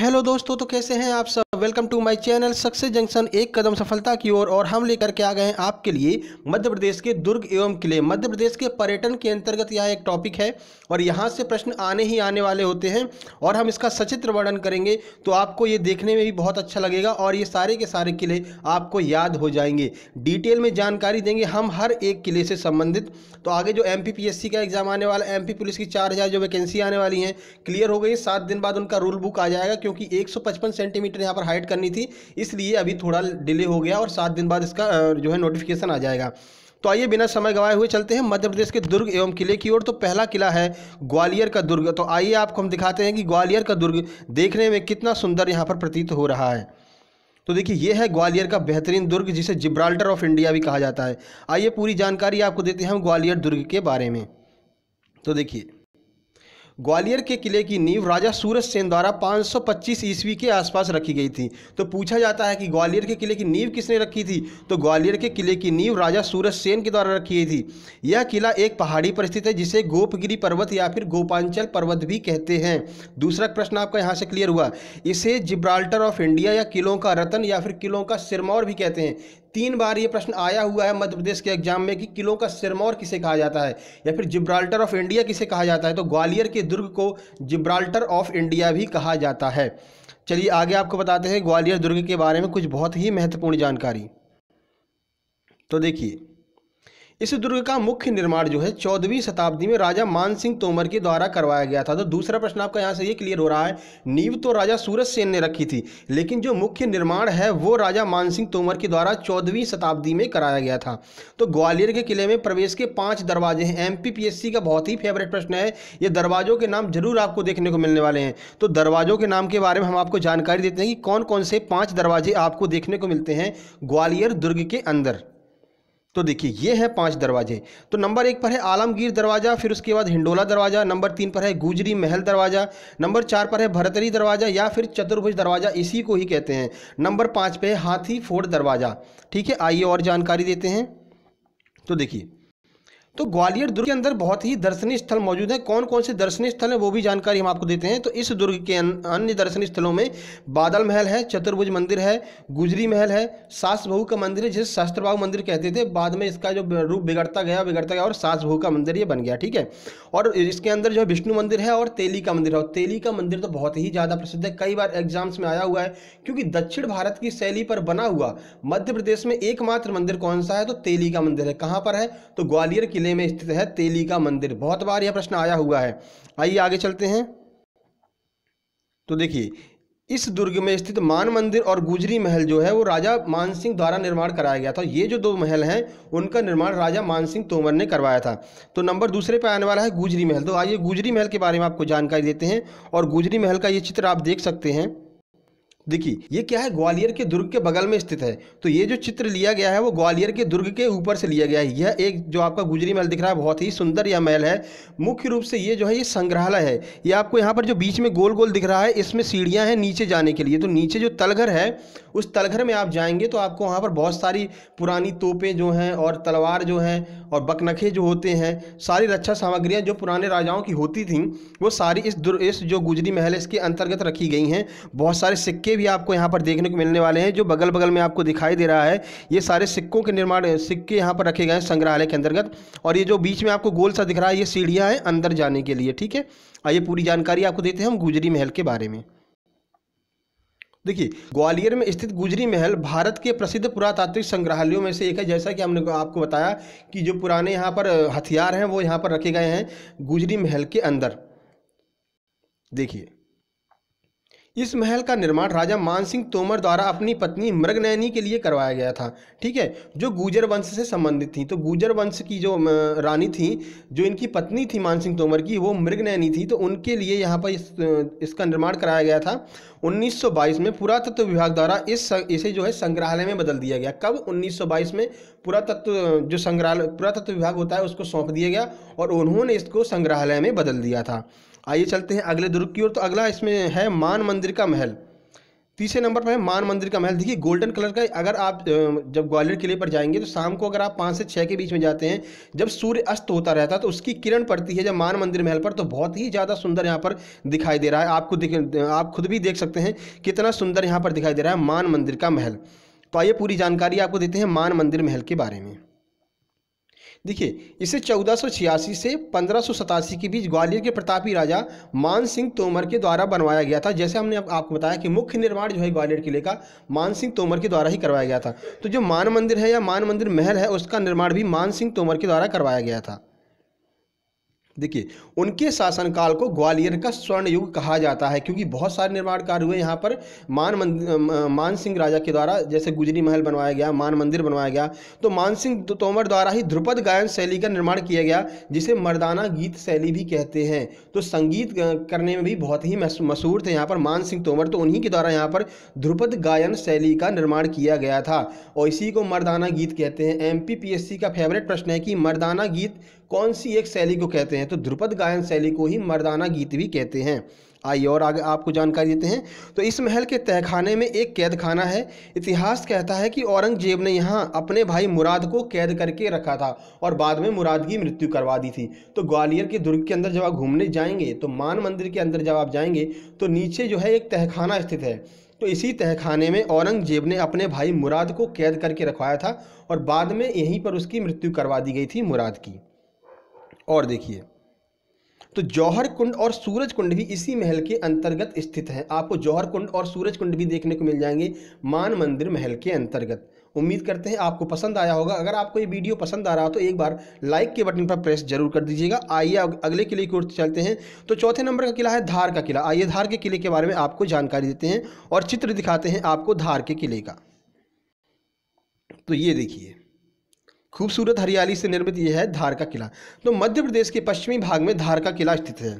hello दोस्तों तो कैसे हैं आप सब welcome to my channel success junction एक कदम सफलता की ओर और, और हम लेकर के आ गए हैं आपके लिए मध्य प्रदेश के दुर्ग एवं किले मध्य प्रदेश के पर्यटन के अंतर्गत यह एक टॉपिक है और यहाँ से प्रश्न आने ही आने वाले होते हैं और हम इसका सचित्र वर्णन करेंगे तो आपको ये देखने में भी बहुत अच्छा लगेगा और ये सारे के सारे किले आपको याद हो जाएंगे डिटेल में जानकारी देंगे हम हर एक किले से संबंधित तो आगे जो एम का एग्ज़ाम आने वाला एम पुलिस की चार जो वैकेंसी आने वाली हैं क्लियर हो गई सात दिन बाद उनका रूल बुक आ जाएगा क्योंकि एक सेंटीमीटर यहाँ पर हाइड करनी थी इसलिए अभी थोड़ा डिले हो गया और सात दिन बाद इसका जो है नोटिफिकेशन आ जाएगा तो आइए बिना समय गवाए हुए चलते हैं मध्य प्रदेश के दुर्ग एवं किले की ओर तो पहला किला है ग्वालियर का दुर्ग तो आइए आपको हम दिखाते हैं कि ग्वालियर का दुर्ग देखने में कितना सुंदर यहाँ पर प्रतीत हो रहा है तो देखिए ये है ग्वालियर का बेहतरीन दुर्ग जिसे जिब्राल्टर ऑफ इंडिया भी कहा जाता है आइए पूरी जानकारी आपको देते हैं हम ग्वालियर दुर्ग के बारे में तो देखिए ग्वालियर के किले की नींव राजा सूरज सेन द्वारा 525 ईस्वी के आसपास रखी गई थी तो पूछा जाता है कि ग्वालियर के किले की नींव किसने रखी थी तो ग्वालियर के किले की नींव राजा सूरज सेन के द्वारा रखी गई थी यह किला एक पहाड़ी पर स्थित है जिसे गोपगिरी पर्वत या फिर गोपांचल पर्वत भी कहते हैं दूसरा प्रश्न आपका यहाँ से क्लियर हुआ इसे जिब्राल्टर ऑफ इंडिया या किलों का रतन या फिर किलों का सिरमौर भी कहते हैं तीन बार ये प्रश्न आया हुआ है मध्य प्रदेश के एग्जाम में कि किलों का सिरमौर किसे कहा जाता है या फिर जिब्राल्टर ऑफ इंडिया किसे कहा जाता है तो ग्वालियर के दुर्ग को जिब्राल्टर ऑफ इंडिया भी कहा जाता है चलिए आगे आपको बताते हैं ग्वालियर दुर्ग के बारे में कुछ बहुत ही महत्वपूर्ण जानकारी तो देखिए इस दुर्ग का मुख्य निर्माण जो है चौदहवीं शताब्दी में राजा मान सिंह तोमर के द्वारा करवाया गया था तो दूसरा प्रश्न आपका यहाँ से ये क्लियर हो रहा है नींव तो राजा सूरज सेन ने रखी थी लेकिन जो मुख्य निर्माण है वो राजा मान सिंह तोमर के द्वारा चौदहवीं शताब्दी में कराया गया था तो ग्वालियर के किले में प्रवेश के पाँच दरवाजे हैं एम का बहुत ही फेवरेट प्रश्न है ये दरवाजों के नाम जरूर आपको देखने को मिलने वाले हैं तो दरवाजों के नाम के बारे में हम आपको जानकारी देते हैं कि कौन कौन से पाँच दरवाजे आपको देखने को मिलते हैं ग्वालियर दुर्ग के अंदर तो देखिए ये है पांच दरवाजे तो नंबर एक पर है आलमगीर दरवाज़ा फिर उसके बाद हिंडोला दरवाज़ा नंबर तीन पर है गुजरी महल दरवाज़ा नंबर चार पर है भरतरी दरवाज़ा या फिर चतुर्भुज दरवाज़ा इसी को ही कहते हैं नंबर पाँच पर है हाथी फोड़ दरवाज़ा ठीक है आइए और जानकारी देते हैं तो देखिए तो ग्वालियर दुर्ग के अंदर बहुत ही दर्शनीय स्थल मौजूद है कौन कौन से दर्शनीय स्थल हैं वो भी जानकारी हम आपको देते हैं तो इस दुर्ग के अन्य दर्शनीय स्थलों में बादल महल है चतुर्भुज मंदिर है गुजरी महल है सास बहू का मंदिर है जिसे शास्त्रबाहु मंदिर कहते थे बाद में इसका जो रूप बिगड़ता गया बिगड़ता गया और सास बहू का मंदिर ये बन गया ठीक है और इसके अंदर जो है विष्णु मंदिर है और तेली का मंदिर है और तेली का मंदिर तो बहुत ही ज़्यादा प्रसिद्ध है कई बार एग्जाम्स में आया हुआ है क्योंकि दक्षिण भारत की शैली पर बना हुआ मध्य प्रदेश में एकमात्र मंदिर कौन सा है तो तेली का मंदिर है कहाँ पर है तो ग्वालियर किले जिले में स्थित है तेली का मंदिर बहुत बार यह प्रश्न आया हुआ है आइए आगे चलते हैं तो देखिए इस दुर्ग में स्थित मान मंदिर और गुजरी महल जो है वो राजा मानसिंह द्वारा निर्माण कराया गया था ये जो दो महल हैं उनका निर्माण राजा मानसिंह तोमर ने करवाया था तो नंबर दूसरे पर आने वाला है गुजरी महल तो आइए गुजरी महल के बारे में आपको जानकारी देते हैं और गुजरी महल का ये चित्र आप देख सकते हैं देखिए ये क्या है ग्वालियर के दुर्ग के बगल में स्थित है तो ये जो चित्र लिया गया है वो ग्वालियर के दुर्ग के ऊपर से लिया गया है यह एक जो आपका गुजरी महल दिख रहा है बहुत ही सुंदर यह महल है मुख्य रूप से ये जो है ये संग्रहालय है ये आपको यहाँ पर जो बीच में गोल गोल दिख रहा है इसमें सीढ़ियाँ हैं नीचे जाने के लिए तो नीचे जो तलघर है उस तलघर में आप जाएंगे तो आपको वहाँ पर बहुत सारी पुरानी तोपें जो हैं और तलवार जो हैं और बकनखे जो होते हैं सारी रक्षा सामग्रियाँ जो पुराने राजाओं की होती थी वो सारी इस दुर इस जो गुजरी महल इसके अंतर्गत रखी गई हैं बहुत सारे सिक्के भी आपको यहाँ पर देखने को मिलने वाले हैं जो बगल बगल में आपको दिखाई दे रहा है ये सारे सिक्कों के निर्माण सिक्के यहाँ पर रखे गए हैं संग्रहालय के अंतर्गत और ये जो बीच में आपको गोल सा दिख रहा है ये सीढ़ियाँ हैं अंदर जाने के लिए ठीक है आइए ये पूरी जानकारी आपको देते हैं हम गुजरी महल के बारे में देखिए ग्वालियर में स्थित गुजरी महल भारत के प्रसिद्ध पुरातात्विक संग्रहालयों में से एक है जैसा कि हमने आपको बताया कि जो पुराने यहाँ पर हथियार हैं वो यहाँ पर रखे गए हैं गुजरी महल के अंदर देखिए इस महल का निर्माण राजा मानसिंह तोमर द्वारा अपनी पत्नी मृगनैनी के लिए करवाया गया था ठीक है जो गुजर वंश से संबंधित थी तो गुजर वंश की जो रानी थी जो इनकी पत्नी थी मानसिंह तोमर की वो मृगनैनी थी तो उनके लिए यहाँ पर इस, इसका निर्माण कराया गया था 1922 में पुरातत्व विभाग द्वारा इस इसे जो है संग्रहालय में बदल दिया गया कब उन्नीस में पुरातत्व जो संग्रहालय पुरातत्व विभाग होता है उसको सौंप दिया गया और उन्होंने इसको संग्रहालय में बदल दिया था आइए चलते हैं अगले दुर्ग की ओर तो अगला इसमें है मान मंदिर का महल तीसरे नंबर पर है मान मंदिर का महल देखिए गोल्डन कलर का अगर आप जब ग्वालियर किले पर जाएंगे तो शाम को अगर आप पाँच से छः के बीच में जाते हैं जब सूर्य अस्त होता रहता है तो उसकी किरण पड़ती है जब मान मंदिर महल पर तो बहुत ही ज़्यादा सुंदर यहाँ पर दिखाई दे रहा है आपको दिख आप खुद भी देख सकते हैं कितना सुंदर यहाँ पर दिखाई दे रहा है मान मंदिर का महल तो आइए पूरी जानकारी आपको देते हैं मान मंदिर महल के बारे में देखिए इसे चौदह से पंद्रह के बीच ग्वालियर के प्रतापी राजा मान सिंह तोमर के द्वारा बनवाया गया था जैसे हमने आपको बताया कि मुख्य निर्माण जो है ग्वालियर किले का मान सिंह तोमर के द्वारा ही करवाया गया था तो जो मान मंदिर है या मान मंदिर महल है उसका निर्माण भी मान सिंह तोमर के द्वारा करवाया गया था देखिए उनके शासनकाल को ग्वालियर का स्वर्ण युग कहा जाता है क्योंकि बहुत सारे निर्माण कार्य हुए यहाँ पर मान मान सिंह राजा के द्वारा जैसे गुजरी महल बनवाया गया मान मंदिर बनवाया गया तो मान सिंह तो, तोमर द्वारा ही ध्रुपद गायन शैली का निर्माण किया गया जिसे मर्दाना गीत शैली भी कहते हैं तो संगीत करने में भी बहुत ही मशहूर थे यहाँ पर मान सिंह तोमर तो उन्हीं के द्वारा यहाँ पर ध्रुपद गायन शैली का निर्माण किया गया था और इसी को मर्दाना गीत कहते हैं एम का फेवरेट प्रश्न है कि मर्दाना गीत कौन सी एक शैली को कहते हैं तो ध्रुपद गायन शैली को ही मर्दाना गीत भी कहते हैं आइए और आगे आपको जानकारी देते हैं तो इस महल के तहखाने में एक कैद खाना है इतिहास कहता है कि औरंगजेब ने यहाँ अपने भाई मुराद को कैद करके रखा था और बाद में मुराद की मृत्यु करवा दी थी तो ग्वालियर के दुर्ग के अंदर जब आप घूमने जाएंगे तो मान मंदिर के अंदर जब आप जाएंगे तो नीचे जो है एक तहखाना स्थित है तो इसी तहखाने में औरंगजेब ने अपने भाई मुराद को कैद करके रखवाया था और बाद में यहीं पर उसकी मृत्यु करवा दी गई थी मुराद की और देखिए तो जौहर कुंड और सूरज कुंड भी इसी महल के अंतर्गत स्थित हैं आपको जौहर कुंड और सूरज कुंड भी देखने को मिल जाएंगे मान मंदिर महल के अंतर्गत उम्मीद करते हैं आपको पसंद आया होगा अगर आपको ये वीडियो पसंद आ रहा हो तो एक बार लाइक के बटन पर प्रेस जरूर कर दीजिएगा आइए अगले किले की ओर चलते हैं तो चौथे नंबर का किला है धार का किला आइए धार के किले के बारे में आपको जानकारी देते हैं और चित्र दिखाते हैं आपको धार के किले का तो ये देखिए खूबसूरत हरियाली से निर्मित यह है धार का किला तो मध्य प्रदेश के पश्चिमी भाग में धार का किला स्थित है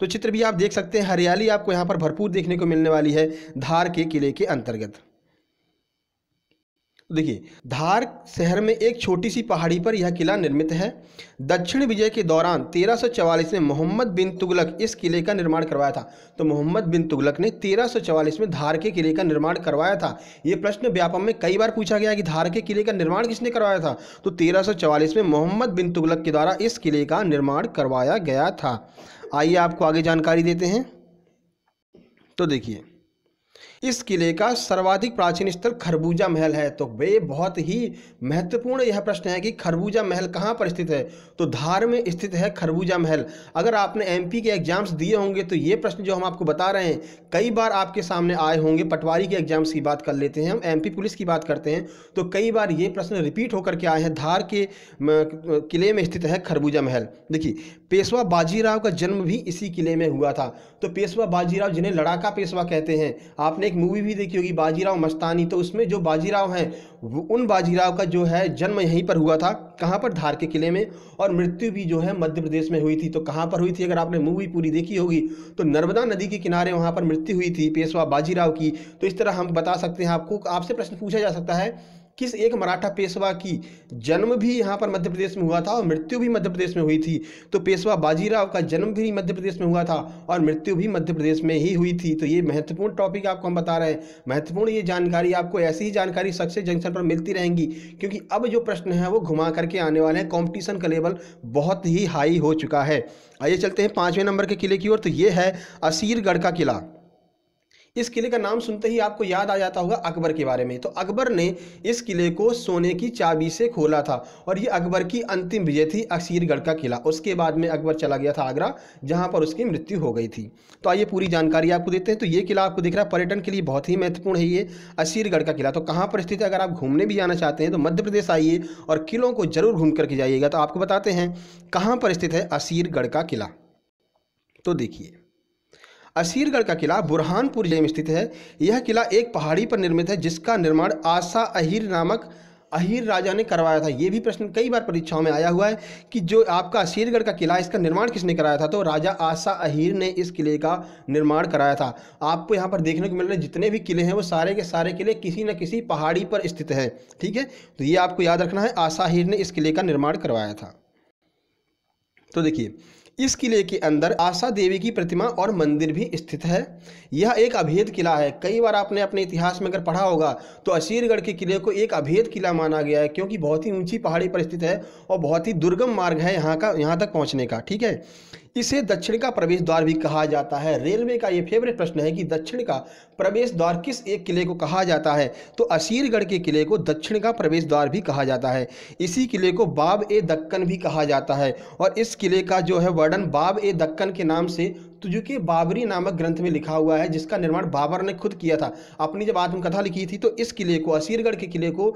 तो चित्र भी आप देख सकते हैं हरियाली आपको यहाँ पर भरपूर देखने को मिलने वाली है धार के किले के अंतर्गत तो देखिए धार शहर में एक छोटी सी पहाड़ी पर यह किला निर्मित है दक्षिण विजय के दौरान 1344 में मोहम्मद बिन तुगलक इस किले का निर्माण करवाया था तो मोहम्मद बिन तुगलक ने 1344 में धार के किले का निर्माण करवाया था यह प्रश्न व्यापम में कई बार पूछा गया कि धार के किले का निर्माण किसने करवाया था तो तेरह में मोहम्मद बिन तुगलक के द्वारा इस किले का निर्माण करवाया गया था आइए आपको आगे जानकारी देते हैं तो देखिए इस किले का सर्वाधिक प्राचीन स्थल खरबूजा महल है तो वे बहुत ही महत्वपूर्ण यह प्रश्न है कि खरबूजा महल कहाँ पर स्थित है तो धार में स्थित है खरबूजा महल अगर आपने एमपी के एग्जाम्स दिए होंगे तो ये प्रश्न जो हम आपको बता रहे हैं कई बार आपके सामने आए होंगे पटवारी के एग्जाम्स की बात कर लेते हैं हम एम पुलिस की बात करते हैं तो कई बार ये प्रश्न रिपीट होकर के आए हैं धार के किले में स्थित है खरबूजा महल देखिए पेशवा बाजीराव का जन्म भी इसी किले में हुआ था तो पेशवा बाजीराव जिन्हें लड़ाका पेशवा कहते हैं आपने एक मूवी भी देखी होगी बाजीराव मस्तानी तो उसमें जो बाजीराव हैं उन बाजीराव का जो है जन्म यहीं पर हुआ था कहाँ पर धार के किले में और मृत्यु भी जो है मध्य प्रदेश में हुई थी तो कहाँ पर हुई थी अगर आपने मूवी पूरी देखी होगी तो नर्मदा नदी के किनारे वहाँ पर मृत्यु हुई थी पेशवा बाजीराव की तो इस तरह हम बता सकते हैं आपको आपसे प्रश्न पूछा जा सकता है किस एक मराठा पेशवा की जन्म भी यहाँ पर मध्य प्रदेश में हुआ था और मृत्यु भी मध्य प्रदेश में हुई थी तो पेशवा बाजीराव का जन्म भी मध्य प्रदेश में हुआ था और मृत्यु भी मध्य प्रदेश में ही हुई थी तो ये महत्वपूर्ण टॉपिक आपको हम बता रहे हैं महत्वपूर्ण ये जानकारी आपको ऐसी ही जानकारी सक्से जंक्शन पर मिलती रहेंगी क्योंकि अब जो प्रश्न है वो घुमा करके आने वाले हैं कॉम्पिटिशन का लेवल बहुत ही हाई हो चुका है आइए चलते हैं पाँचवें नंबर के किले की ओर तो ये है असीरगढ़ का किला इस किले का नाम सुनते ही आपको याद आ जाता होगा अकबर के बारे में तो अकबर ने इस किले को सोने की चाबी से खोला था और ये अकबर की अंतिम विजय थी असीरगढ़ का किला उसके बाद में अकबर चला गया था आगरा जहाँ पर उसकी मृत्यु हो गई थी तो आइए पूरी जानकारी आपको देते हैं तो ये किला आपको दिख रहा है पर्यटन के लिए बहुत ही महत्वपूर्ण है ये असीरगढ़ का किला तो कहाँ पर स्थित है अगर आप घूमने भी जाना चाहते हैं तो मध्य प्रदेश आइए और किलों को जरूर घूम करके जाइएगा तो आपको बताते हैं कहाँ पर स्थित है असीरगढ़ का किला तो देखिए असीरगढ़ का किला बुरहानपुर जिले में स्थित है यह किला एक पहाड़ी पर निर्मित है जिसका निर्माण आशा अहिर नामक अहिर राजा ने करवाया था ये भी प्रश्न कई बार परीक्षाओं में आया हुआ है कि जो आपका असीरगढ़ का किला इसका निर्माण किसने कराया था तो राजा आशा अहिर ने इस किले का निर्माण कराया था आपको यहाँ पर देखने को मिल रहे जितने भी किले हैं वो सारे के सारे किले किसी न किसी पहाड़ी पर स्थित हैं ठीक है तो ये आपको याद रखना है आशा अहिर ने इस किले का निर्माण करवाया था तो देखिए इस किले के अंदर आशा देवी की प्रतिमा और मंदिर भी स्थित है यह एक अभेद किला है कई बार आपने अपने इतिहास में अगर पढ़ा होगा तो असीरगढ़ के किले को एक अभेद किला माना गया है क्योंकि बहुत ही ऊंची पहाड़ी पर स्थित है और बहुत ही दुर्गम मार्ग है यहाँ का यहाँ तक पहुँचने का ठीक है इसे दक्षिण का प्रवेश द्वार भी कहा जाता है रेलवे का ये फेवरेट प्रश्न है कि दक्षिण का प्रवेश द्वार किस एक किले को कहा जाता है तो असीरगढ़ के किले को दक्षिण का प्रवेश द्वार भी कहा जाता है इसी किले को बाब ए दक्कन भी कहा जाता है और इस किले का जो है वर्णन बाब ए दक्कन के नाम से तो जो कि बाबरी नामक ग्रंथ में लिखा हुआ है जिसका निर्माण बाबर ने खुद किया था अपनी जब आत्मकथा लिखी थी तो इस किले को असीरगढ़ के किले को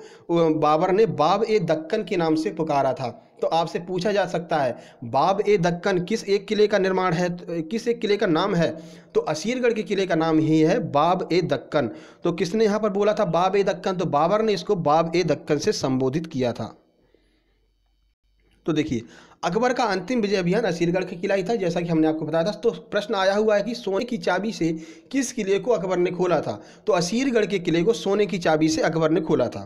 बाबर ने बाब ए दक्कन के नाम से पुकारा था तो आपसे पूछा जा सकता है बाब ए दक्कन किस एक किले का निर्माण है तो, किस एक किले का नाम है तो असीरगढ़ के किले का नाम ही है बाब ए दक्कन तो किसने यहाँ पर बोला था बाब ए दक्कन तो बाबर ने इसको बाब ए दक्कन से संबोधित किया था तो देखिए अकबर का अंतिम विजय अभियान असीरगढ़ के किला ही था जैसा कि हमने आपको बताया था तो प्रश्न आया हुआ है कि सोने की चाबी से किस किले को अकबर ने खोला था तो असीरगढ़ के किले को सोने की चाबी से अकबर ने खोला था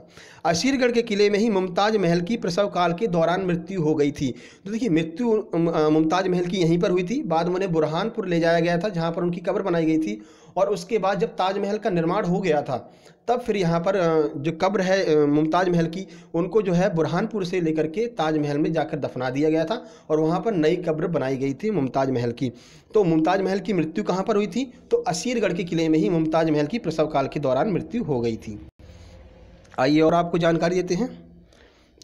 असीरगढ़ के किले में ही मुमताज महल की प्रसव काल के दौरान मृत्यु हो गई थी तो देखिए मृत्यु मुमताज महल की यहीं पर हुई थी बाद में उन्हें बुरहानपुर ले जाया गया था जहाँ पर उनकी कब्र बनाई गई थी और उसके बाद जब ताजमहल का निर्माण हो गया था तब फिर यहाँ पर जो कब्र है मुमताज़ महल की उनको जो है बुरहानपुर से लेकर के ताजमहल में जाकर दफना दिया गया था और वहाँ पर नई कब्र बनाई गई थी मुमताज़ महल की तो मुमताज़ महल की मृत्यु कहाँ पर हुई थी तो असीरगढ़ के किले में ही मुमताज़ महल की प्रसव काल के दौरान मृत्यु हो गई थी आइए और आपको जानकारी देते हैं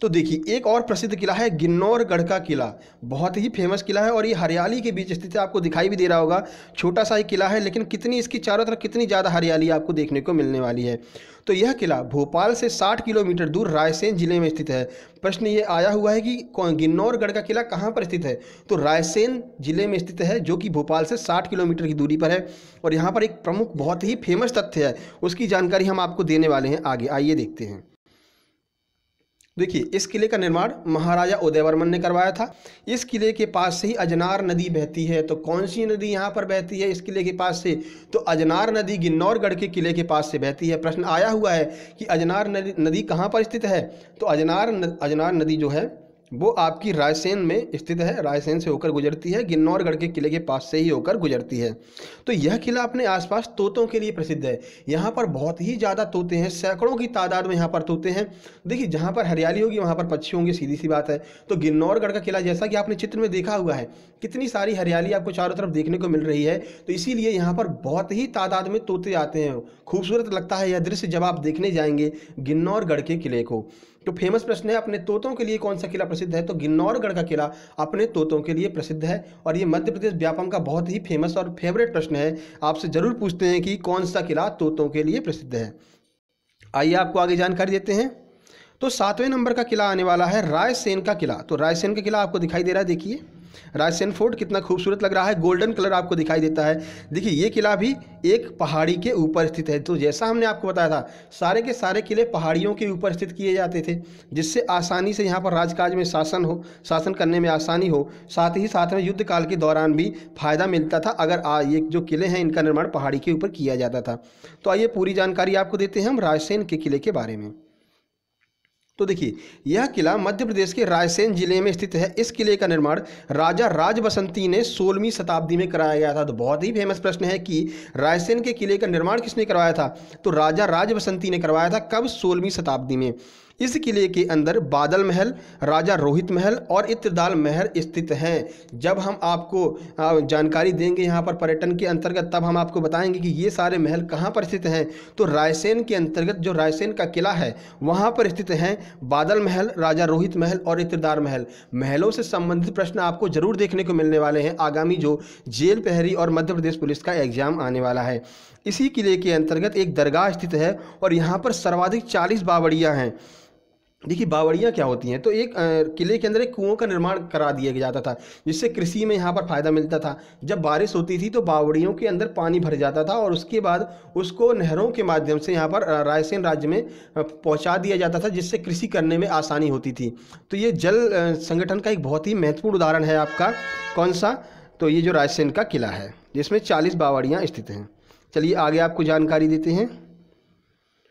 तो देखिए एक और प्रसिद्ध किला है गिन्नौरगढ़ का किला बहुत ही फेमस किला है और ये हरियाली के बीच स्थित आपको दिखाई भी दे रहा होगा छोटा सा ही किला है लेकिन कितनी इसकी चारों तरफ कितनी ज़्यादा हरियाली आपको देखने को मिलने वाली है तो यह किला भोपाल से 60 किलोमीटर दूर रायसेन जिले में स्थित है प्रश्न ये आया हुआ है कि गिन्नौरगढ़ का किला कहाँ पर स्थित है तो रायसेन जिले में स्थित है जो कि भोपाल से 60 किलोमीटर की दूरी पर है और यहाँ पर एक प्रमुख बहुत ही फेमस तथ्य है उसकी जानकारी हम आपको देने वाले हैं आगे आइए देखते हैं देखिए इस किले का निर्माण महाराजा उदयवर्मन ने करवाया था इस किले के पास से ही अजनार नदी बहती है तो कौन सी नदी यहाँ पर बहती है इस किले के पास से तो अजनार नदी गिन्नौरगढ़ के किले के पास से बहती है प्रश्न आया हुआ है कि अजनार नदी कहाँ पर स्थित है तो अजनार न, अजनार नदी जो है वो आपकी रायसेन में स्थित है रायसेन से होकर गुजरती है गिन्नौरगढ़ के किले के पास से ही होकर गुजरती है तो यह किला अपने आसपास तोतों के लिए प्रसिद्ध है यहाँ पर बहुत ही ज़्यादा तोते हैं सैकड़ों की तादाद में यहाँ पर तोते हैं देखिए जहाँ पर हरियाली होगी वहाँ पर पक्षी होंगे सीधी सी बात है तो गिन्नौरगढ़ का किला जैसा कि आपने चित्र में देखा हुआ है कितनी सारी हरियाली आपको चारों तरफ देखने को मिल रही है तो इसीलिए यहाँ पर बहुत ही तादाद में तोते आते हैं खूबसूरत लगता है यह दृश्य जब आप देखने जाएंगे गिन्नौरगढ़ के किले को तो फेमस प्रश्न है अपने तोतों के लिए कौन सा किला प्रसिद्ध है तो गिन्नौरगढ़ का किला अपने तोतों के लिए प्रसिद्ध है और ये मध्य प्रदेश व्यापम का बहुत ही फेमस और फेवरेट प्रश्न है आपसे जरूर पूछते हैं कि कौन सा किला तोतों के लिए प्रसिद्ध है आइए आपको आगे जानकारी देते हैं तो सातवें नंबर का किला आने वाला है रायसेन का किला तो रायसेन का किला आपको दिखाई दे रहा है देखिए रायसेन फोर्ट कितना खूबसूरत लग रहा है गोल्डन कलर आपको दिखाई देता है देखिए ये किला भी एक पहाड़ी के ऊपर स्थित है तो जैसा हमने आपको बताया था सारे के सारे किले पहाड़ियों के ऊपर स्थित किए जाते थे जिससे आसानी से यहाँ पर राजकाज में शासन हो शासन करने में आसानी हो साथ ही साथ में युद्ध काल के दौरान भी फायदा मिलता था अगर आ, ये जो किले हैं इनका निर्माण पहाड़ी के ऊपर किया जाता था तो आइए पूरी जानकारी आपको देते हैं हम रायसेन के किले के बारे में तो देखिए यह किला मध्य प्रदेश के रायसेन जिले में स्थित है इस किले का निर्माण राजा राज बसंती ने सोलहवीं शताब्दी में कराया गया था तो बहुत ही फेमस प्रश्न है कि रायसेन के किले का निर्माण किसने करवाया था तो राजा राज बसंती ने करवाया था कब सोलहवीं शताब्दी में इस किले के अंदर बादल महल राजा रोहित महल और इत्रदाल महल स्थित हैं जब हम आपको जानकारी देंगे यहाँ पर पर्यटन के अंतर्गत तब हम आपको बताएंगे कि ये सारे महल कहाँ पर स्थित हैं तो रायसेन के अंतर्गत जो रायसेन का किला है वहाँ पर स्थित हैं बादल महल राजा रोहित महल और इत्रदार महल महलों से संबंधित प्रश्न आपको जरूर देखने को मिलने वाले हैं आगामी जो जेल प्रहरी और मध्य प्रदेश पुलिस का एग्जाम आने वाला है इसी किले के अंतर्गत एक दरगाह स्थित है और यहाँ पर सर्वाधिक चालीस बावड़ियाँ हैं देखिए बावड़ियाँ क्या होती हैं तो एक किले के अंदर एक कुओं का निर्माण करा दिया जाता था जिससे कृषि में यहाँ पर फ़ायदा मिलता था जब बारिश होती थी तो बावड़ियों के अंदर पानी भर जाता था और उसके बाद उसको नहरों के माध्यम से यहाँ पर रायसेन राज्य में पहुँचा दिया जाता था जिससे कृषि करने में आसानी होती थी तो ये जल संगठन का एक बहुत ही महत्वपूर्ण उदाहरण है आपका कौन सा तो ये जो रायसेन का किला है जिसमें चालीस बावड़ियाँ स्थित हैं चलिए आगे आपको जानकारी देते हैं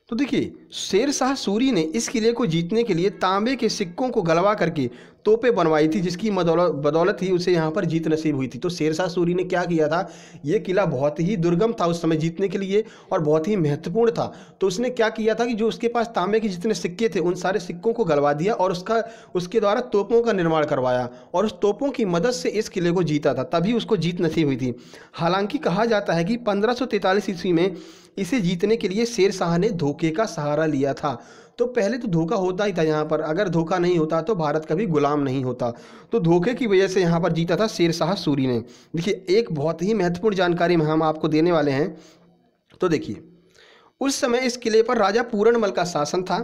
तो देखिए शेर शाह सूरी ने इस किले को जीतने के लिए तांबे के सिक्कों को गलवा करके तोपे बनवाई थी जिसकी बदौलत बदौलत ही उसे यहाँ पर जीत नसीब हुई थी तो शेर शाह सूरी ने क्या किया था ये किला बहुत ही दुर्गम था उस समय जीतने के लिए और बहुत ही महत्वपूर्ण था तो उसने क्या किया था कि जो उसके पास तांबे के जितने सिक्के थे उन सारे सिक्कों को गलवा दिया और उसका उसके द्वारा तोपों का निर्माण करवाया और उस तोपों की मदद से इस किले को जीता था तभी उसको जीत नसीब हुई थी हालांकि कहा जाता है कि पंद्रह ईस्वी में इसे जीतने के लिए शेर शाह ने धोखे का सहारा लिया था तो पहले तो धोखा होता ही था यहाँ पर अगर धोखा नहीं होता तो भारत कभी गुलाम नहीं होता तो धोखे की वजह से यहाँ पर जीता था शेर शाह सूरी ने देखिए एक बहुत ही महत्वपूर्ण जानकारी हम आपको देने वाले हैं तो देखिए उस समय इस किले पर राजा पूरणमल का शासन था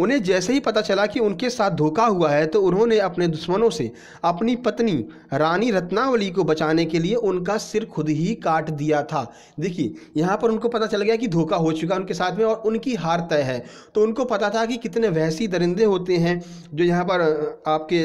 उन्हें जैसे ही पता चला कि उनके साथ धोखा हुआ है तो उन्होंने अपने दुश्मनों से अपनी पत्नी रानी रत्नावली को बचाने के लिए उनका सिर खुद ही काट दिया था देखिए यहाँ पर उनको पता चल गया कि धोखा हो चुका उनके साथ में और उनकी हार तय है तो उनको पता था कि कितने वैसी दरिंदे होते हैं जो यहाँ पर आपके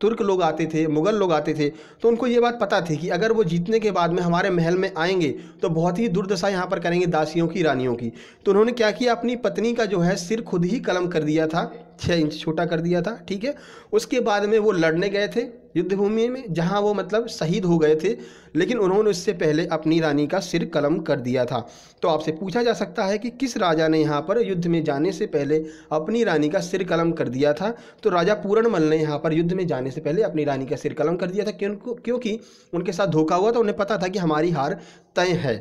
तुर्क लोग आते थे मुग़ल लोग आते थे तो उनको ये बात पता थी कि अगर वो जीतने के बाद में हमारे महल में आएंगे तो बहुत ही दुर्दशा यहाँ पर करेंगे दासियों की रानियों की तो उन्होंने क्या किया अपनी पत्नी का जो है सिर खुद ही कलम कर दिया था छः इंच छोटा कर दिया था ठीक है उसके बाद में वो लड़ने गए थे युद्ध भूमि में जहां वो मतलब शहीद हो गए थे लेकिन उन्होंने उससे पहले अपनी रानी का सिर कलम कर दिया था तो आपसे पूछा जा सकता है कि किस राजा ने यहाँ पर युद्ध में जाने से पहले अपनी रानी का सिर कलम कर दिया था तो राजा पूरणमल ने यहाँ पर युद्ध में जाने से पहले अपनी रानी का सिर कलम कर दिया था क्यों क्योंकि उनके साथ धोखा हुआ था उन्हें पता था कि हमारी हार तय है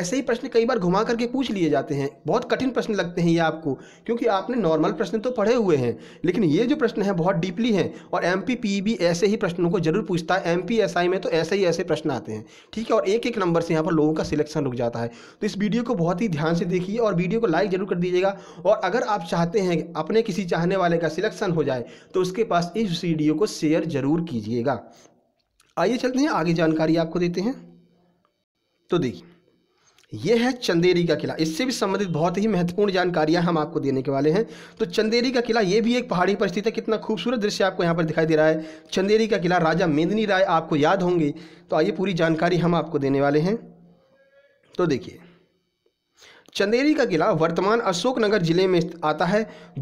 ऐसे ही प्रश्न कई बार घुमा करके पूछ लिए जाते हैं बहुत कठिन प्रश्न लगते हैं ये आपको क्योंकि आपने नॉर्मल प्रश्न तो पढ़े हुए हैं लेकिन ये जो प्रश्न है बहुत डीपली हैं और एम पी ऐसे ही प्रश्न प्रश्नों को जरूर पूछता है एम में तो ऐसे ही ऐसे प्रश्न आते हैं ठीक है और एक एक नंबर से यहाँ पर लोगों का सिलेक्शन रुक जाता है तो इस वीडियो को बहुत ही ध्यान से देखिए और वीडियो को लाइक जरूर कर दीजिएगा और अगर आप चाहते हैं अपने किसी चाहने वाले का सिलेक्शन हो जाए तो उसके पास इस वीडियो को शेयर जरूर कीजिएगा आइए चलते हैं आगे जानकारी आपको देते हैं तो देखिए ये है चंदेरी का किला इससे भी संबंधित बहुत ही महत्वपूर्ण जानकारियां हम आपको देने के वाले हैं तो चंदेरी का किला ये भी एक पहाड़ी पर स्थित है कितना खूबसूरत दृश्य आपको यहाँ पर दिखाई दे रहा है चंदेरी का किला राजा मेदनी राय आपको याद होंगे तो आइए पूरी जानकारी हम आपको देने वाले हैं तो देखिए चंदेरी का किला वर्तमान अशोकनगर जिले में आता है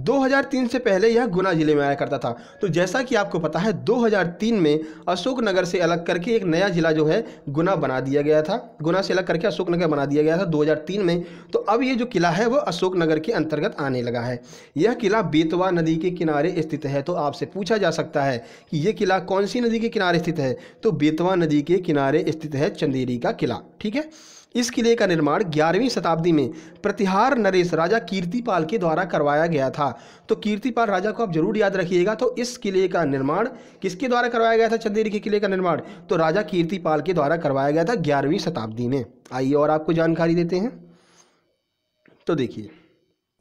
2003 से पहले यह गुना जिले में आया करता था तो जैसा कि आपको पता है 2003 में अशोकनगर से अलग करके एक नया जिला जो है गुना बना दिया गया था गुना से अलग करके अशोकनगर बना दिया गया था 2003 में तो अब ये जो किला है वो अशोकनगर के अंतर्गत आने लगा है यह किला बेतवा नदी के किनारे स्थित है तो आपसे पूछा जा सकता है कि यह किला कौन सी नदी के किनारे स्थित है तो बेतवा नदी के किनारे स्थित है चंदेरी का किला ठीक है इस किले का निर्माण ग्यारहवीं शताब्दी में प्रतिहार नरेश राजा कीर्तिपाल के द्वारा करवाया गया था तो कीर्तिपाल राजा को आप जरूर याद रखिएगा तो इस किले का निर्माण किसके द्वारा करवाया गया था चंदेरी के किले का निर्माण तो राजा कीर्तिपाल के द्वारा करवाया गया था ग्यारहवीं शताब्दी में आइए और आपको जानकारी देते हैं तो देखिए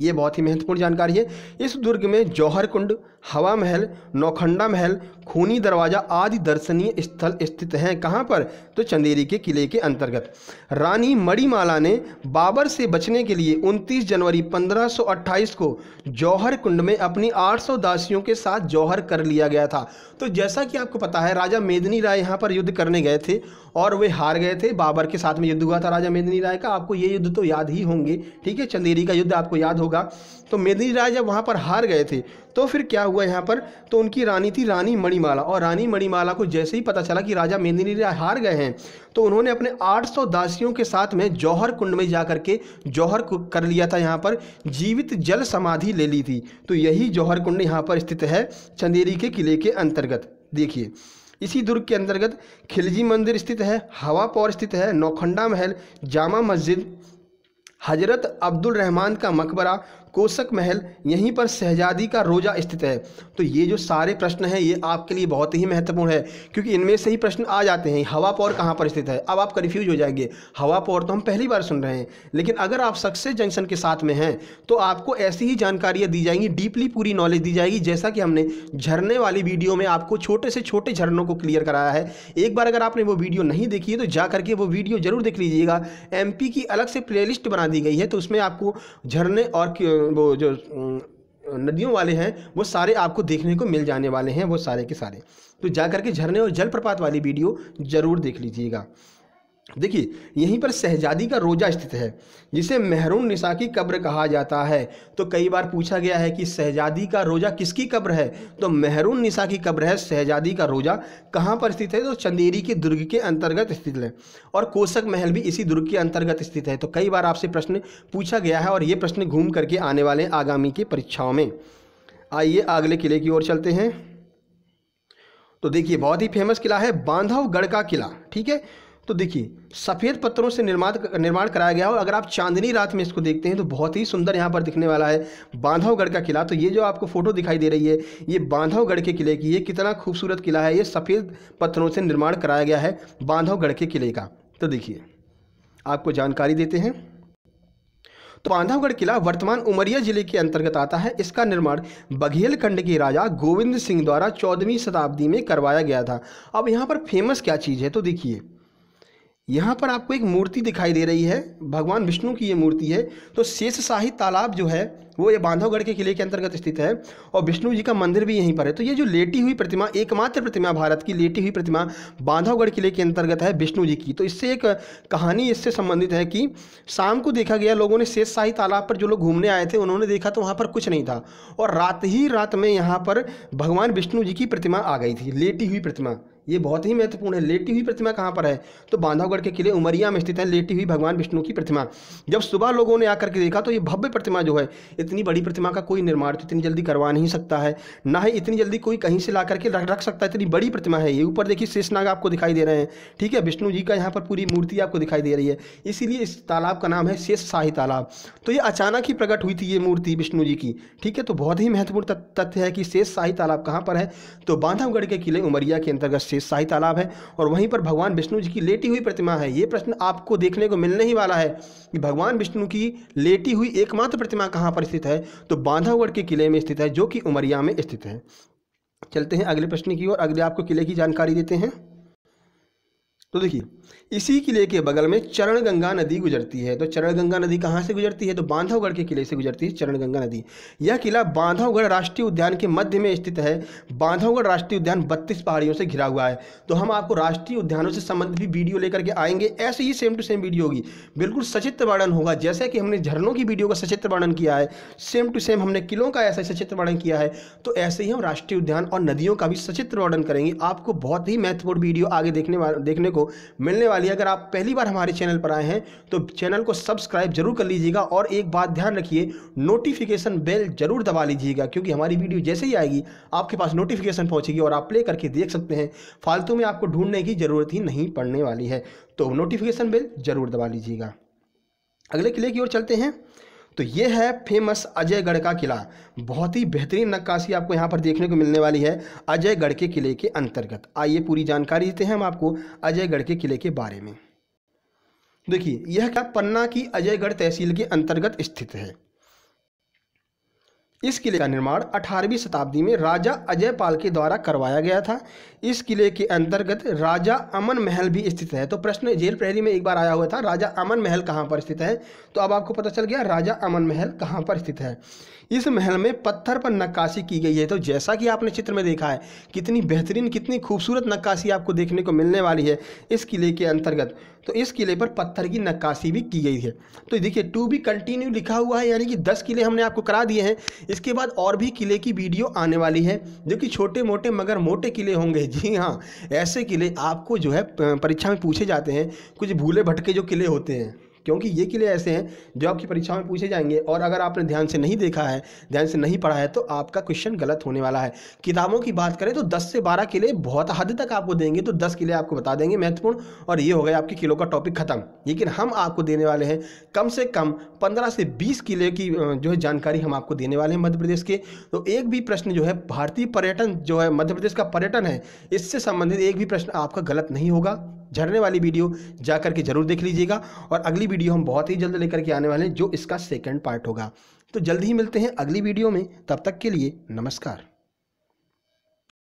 ये बहुत ही महत्वपूर्ण जानकारी है इस दुर्ग में जौहर कुंड हवा महल नौखंडा महल खूनी दरवाज़ा आदि दर्शनीय स्थल स्थित हैं कहाँ पर तो चंदेरी के किले के अंतर्गत रानी मणिमाला ने बाबर से बचने के लिए 29 जनवरी 1528 को जौहर कुंड में अपनी 800 दासियों के साथ जौहर कर लिया गया था तो जैसा कि आपको पता है राजा मेदनी राय यहाँ पर युद्ध करने गए थे और वे हार गए थे बाबर के साथ में युद्ध हुआ था राजा मेदनी राय का आपको ये युद्ध तो याद ही होंगे ठीक है चंदेरी का युद्ध आपको याद होगा तो मेदनी राय जब वहाँ पर हार गए थे तो फिर क्या हुआ यहाँ पर तो उनकी रानी थी रानी मणिमाला और रानी मणिमाला को जैसे ही पता चला कि राजा मेदिनी हार गए हैं तो उन्होंने अपने 800 दासियों के साथ में जौहर कुंड में जा के जौहर कर लिया था यहाँ पर जीवित जल समाधि ले ली थी तो यही जौहर कुंड यहाँ पर स्थित है चंदेरी के किले के अंतर्गत देखिए इसी दुर्ग के अंतर्गत खिलजी मंदिर स्थित है हवापौर स्थित है नौखंडा महल जामा मस्जिद हजरत अब्दुल रहमान का मकबरा कोशक महल यहीं पर शहजादी का रोजा स्थित है तो ये जो सारे प्रश्न हैं ये आपके लिए बहुत ही महत्वपूर्ण है क्योंकि इनमें से ही प्रश्न आ जाते हैं हवा पौर कहाँ पर स्थित है अब आप कन्फ्यूज हो जाएंगे हवा पौर तो हम पहली बार सुन रहे हैं लेकिन अगर आप सक्सेस जंक्शन के साथ में हैं तो आपको ऐसी ही जानकारियाँ दी जाएंगी डीपली पूरी नॉलेज दी जाएगी जैसा कि हमने झरने वाली वीडियो में आपको छोटे से छोटे झरनों को क्लियर कराया है एक बार अगर आपने वो वीडियो नहीं देखी है तो जा करके वो वीडियो जरूर देख लीजिएगा एम की अलग से प्ले बना दी गई है तो उसमें आपको झरने और वो जो नदियों वाले हैं वो सारे आपको देखने को मिल जाने वाले हैं वो सारे के सारे तो जा करके झरने और जलप्रपात वाली वीडियो ज़रूर देख लीजिएगा देखिए यहीं पर शहजादी का रोज़ा स्थित है जिसे महरून निशा की कब्र कहा जाता है तो कई बार पूछा गया है कि शहजादी का रोज़ा किसकी कब्र है तो महरून निशा की कब्र है शहजादी का रोज़ा कहाँ पर स्थित है तो चंदेरी के दुर्ग के अंतर्गत स्थित है और कोशक महल भी इसी दुर्ग के अंतर्गत स्थित है तो कई बार आपसे प्रश्न पूछा गया है और ये प्रश्न घूम करके आने वाले आगामी की परीक्षाओं में आइए अगले किले की ओर चलते हैं तो देखिए बहुत ही फेमस किला है बांधवगढ़ का किला ठीक है तो देखिए सफ़ेद पत्थरों से निर्माण निर्माण कराया गया हो और अगर आप चांदनी रात में इसको देखते हैं तो बहुत ही सुंदर यहाँ पर दिखने वाला है बांधवगढ़ का किला तो ये जो आपको फ़ोटो दिखाई दे रही है ये बांधवगढ़ के किले की ये कितना खूबसूरत किला है ये सफ़ेद पत्थरों से निर्माण कराया गया है बांधवगढ़ के किले का तो देखिए आपको जानकारी देते हैं तो बांधवगढ़ किला वर्तमान उमरिया जिले के अंतर्गत आता है इसका निर्माण बघेलखंड के राजा गोविंद सिंह द्वारा चौदहवीं शताब्दी में करवाया गया था अब यहाँ पर फेमस क्या चीज़ है तो देखिए यहाँ पर आपको एक मूर्ति दिखाई दे रही है भगवान विष्णु की ये मूर्ति है तो शेषशाही तालाब जो है वो ये बांधवगढ़ के किले के अंतर्गत स्थित है और विष्णु जी का मंदिर भी यहीं पर है तो ये जो लेटी हुई प्रतिमा एकमात्र प्रतिमा भारत की लेटी हुई प्रतिमा बांधवगढ़ किले के अंतर्गत है विष्णु जी की तो इससे एक कहानी इससे संबंधित है कि शाम को देखा गया लोगों ने शेष तालाब पर जो लोग घूमने आए थे उन्होंने देखा तो वहाँ पर कुछ नहीं था और रात ही रात में यहाँ पर भगवान विष्णु जी की प्रतिमा आ गई थी लेटी हुई प्रतिमा ये बहुत ही महत्वपूर्ण है लेटी हुई प्रतिमा कहाँ पर है तो बांधवगढ़ के किले उमरिया में स्थित है लेटी हुई भगवान विष्णु की प्रतिमा जब सुबह लोगों ने आकर के देखा तो ये भव्य प्रतिमा जो है इतनी बड़ी प्रतिमा का कोई निर्माण तो इतनी जल्दी करवा नहीं सकता है ना ही इतनी जल्दी कोई कहीं से ला करके रख रख सकता है इतनी बड़ी प्रतिमा है ये ऊपर देखिए शेषनाग आपको दिखाई दे रहे हैं ठीक है विष्णु जी का यहाँ पर पूरी मूर्ति आपको दिखाई दे रही है इसीलिए इस तालाब का नाम है शेष शाही तालाब तो ये अचानक ही प्रकट हुई थी ये मूर्ति विष्णु जी की ठीक है तो बहुत ही महत्वपूर्ण तथ्य है कि शेष शाही तालाब कहाँ पर है तो बांधवगढ़ के किले उमरिया के अंतर्गत शेष शाही तालाब है और वहीं पर भगवान विष्णु जी की लेटी हुई प्रतिमा है ये प्रश्न आपको देखने को मिलने ही वाला है कि भगवान विष्णु की लेटी हुई एकमात्र प्रतिमा कहाँ पर स्थित है तो बांधवगढ़ के किले में स्थित है जो कि उमरिया में स्थित है चलते हैं अगले प्रश्न की ओर अगले आपको किले की जानकारी देते हैं तो देखिए इसी किले के बगल में चरण गंगा नदी गुजरती है तो चरण गंगा नदी कहाँ से गुजरती है तो बांधवगढ़ के किले से गुजरती है चरण गंगा नदी यह किला बांधवगढ़ राष्ट्रीय उद्यान के मध्य में स्थित है बांधवगढ़ राष्ट्रीय उद्यान बत्तीस पहाड़ियों से घिरा हुआ है तो हम आपको राष्ट्रीय उद्यानों से संबंधित भी वीडियो लेकर के आएंगे ऐसे ही सेम टू सेम वीडियो होगी बिल्कुल सचित्र वर्णन होगा जैसे कि हमने झरनों की वीडियो का सचित्र वर्णन किया है सेम टू सेम हमने किलों का ऐसा सचित्र वर्णन किया है तो ऐसे ही हम राष्ट्रीय उद्यान और नदियों का भी सचित्र वर्णन करेंगे आपको बहुत ही महत्वपूर्ण वीडियो आगे देखने देखने को मिलने मिलने वाली है अगर आप पहली बार हमारे चैनल पर आए हैं तो चैनल को सब्सक्राइब जरूर कर लीजिएगा और एक बात ध्यान रखिए नोटिफिकेशन बेल जरूर दबा लीजिएगा क्योंकि हमारी वीडियो जैसे ही आएगी आपके पास नोटिफिकेशन पहुंचेगी और आप प्ले करके देख सकते हैं फालतू में आपको ढूंढने की ज़रूरत ही नहीं पड़ने वाली है तो नोटिफिकेशन बेल जरूर दबा लीजिएगा अगले किले की ओर चलते हैं तो ये है फेमस अजयगढ़ का किला बहुत ही बेहतरीन नक्काशी आपको यहाँ पर देखने को मिलने वाली है अजयगढ़ के किले के अंतर्गत आइए पूरी जानकारी देते हैं हम आपको अजयगढ़ के किले के बारे में देखिए यह क्या पन्ना की अजयगढ़ तहसील के अंतर्गत स्थित है इस किले का निर्माण 18वीं शताब्दी में राजा अजय पाल के द्वारा करवाया गया था इस किले के अंतर्गत राजा अमन महल भी स्थित है तो प्रश्न जेल प्रहरी में एक बार आया हुआ था राजा अमन महल कहाँ पर स्थित है तो अब आपको पता चल गया राजा अमन महल कहाँ पर स्थित है इस महल में पत्थर पर नक्काशी की गई है तो जैसा कि आपने चित्र में देखा है कितनी बेहतरीन कितनी खूबसूरत नक्काशी आपको देखने को मिलने वाली है इस किले के अंतर्गत तो इस किले पर पत्थर की नक्काशी भी की गई है तो देखिए टू बी कंटिन्यू लिखा हुआ है यानी कि दस किले हमने आपको करा दिए हैं इसके बाद और भी किले की वीडियो आने वाली है जो कि छोटे मोटे मगर मोटे किले होंगे जी हाँ ऐसे किले आपको जो है परीक्षा में पूछे जाते हैं कुछ भूले भटके जो किले होते हैं क्योंकि ये किले ऐसे हैं जो आपकी परीक्षा में पूछे जाएंगे और अगर आपने ध्यान से नहीं देखा है ध्यान से नहीं पढ़ा है तो आपका क्वेश्चन गलत होने वाला है किताबों की बात करें तो दस से बारह किले बहुत हद तक आपको देंगे तो दस किले आपको बता देंगे महत्वपूर्ण और ये हो गए आपके किलो का टॉपिक खत्म लेकिन हम आपको देने वाले हैं कम से कम पंद्रह से बीस किले की जो है जानकारी हम आपको देने वाले हैं मध्य प्रदेश के तो एक भी प्रश्न जो है भारतीय पर्यटन जो है मध्य प्रदेश का पर्यटन है इससे संबंधित एक भी प्रश्न आपका गलत नहीं होगा झरने वाली वीडियो जा करके ज़रूर देख लीजिएगा और अगली वीडियो हम बहुत ही जल्द लेकर के आने वाले हैं जो इसका सेकेंड पार्ट होगा तो जल्द ही मिलते हैं अगली वीडियो में तब तक के लिए नमस्कार